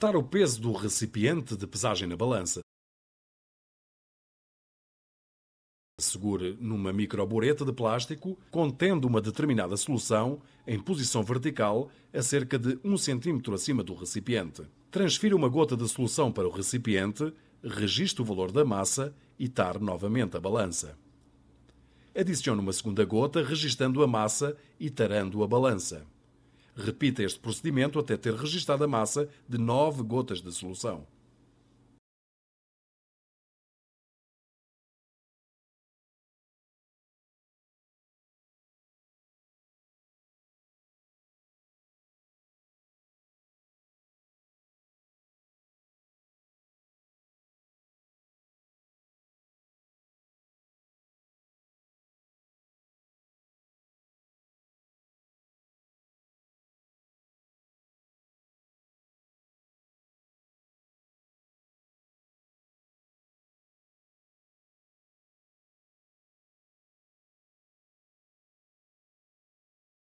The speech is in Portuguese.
tar o peso do recipiente de pesagem na balança. Segure numa microbureta de plástico contendo uma determinada solução em posição vertical a cerca de 1 cm acima do recipiente. Transfira uma gota de solução para o recipiente, registre o valor da massa e tar novamente a balança. Adicione uma segunda gota, registando a massa e tarando a balança. Repita este procedimento até ter registado a massa de 9 gotas de solução.